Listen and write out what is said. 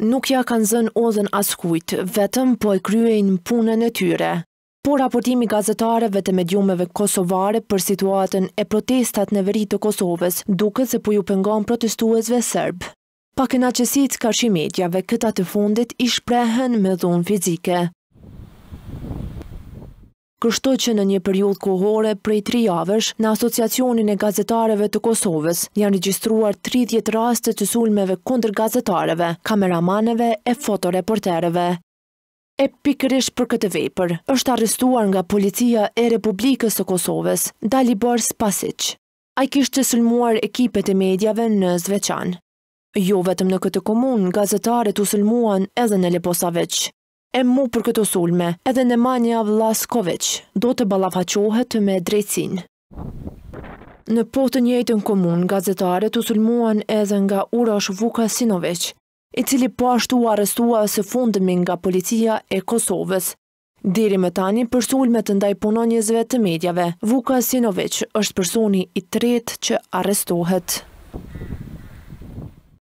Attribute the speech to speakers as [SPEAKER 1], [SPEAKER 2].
[SPEAKER 1] nuk ja kanë zënë odhen askujt, vetëm po e kryejnë punën e tyre. Por raportimi gazetareve të medjumeve kosovare për situatën e protestat në veri të Kosovës duke se po ju pëngon protestuesve sërbë. Pak në qësit kashimedjave këta të fundit ishprehen me dhunë fizike kështu që në një periudhë kohore prej 3 javësh në Asociacionin e Gazetarëve të Kosovës janë regjistruar 30 raste të sulmeve kundër gazetarëve, kameramanëve e fotoreporterëve. E pikërish për këtë vepër, është arrestuar nga policia e Republikës të Kosovës, Dalibor Spasic. A i kishtë të sëlmuar ekipet e medjave në Zveçan. Jo vetëm në këtë komunë, gazetarët u sëlmuan edhe në Leposavec e mu për këto sulme, edhe Nemanja Vlaskovic do të balafachohet me drejtsin. Në potë njëjtën komun, gazetarët u sulmuan edhe nga Urash Vukasinovic, i cili po ashtu arestua se fundëmi nga policia e Kosovës. Diri me tani për sulmet ndaj punonjezve të medjave, Vukasinovic është personi i tret që arestohet.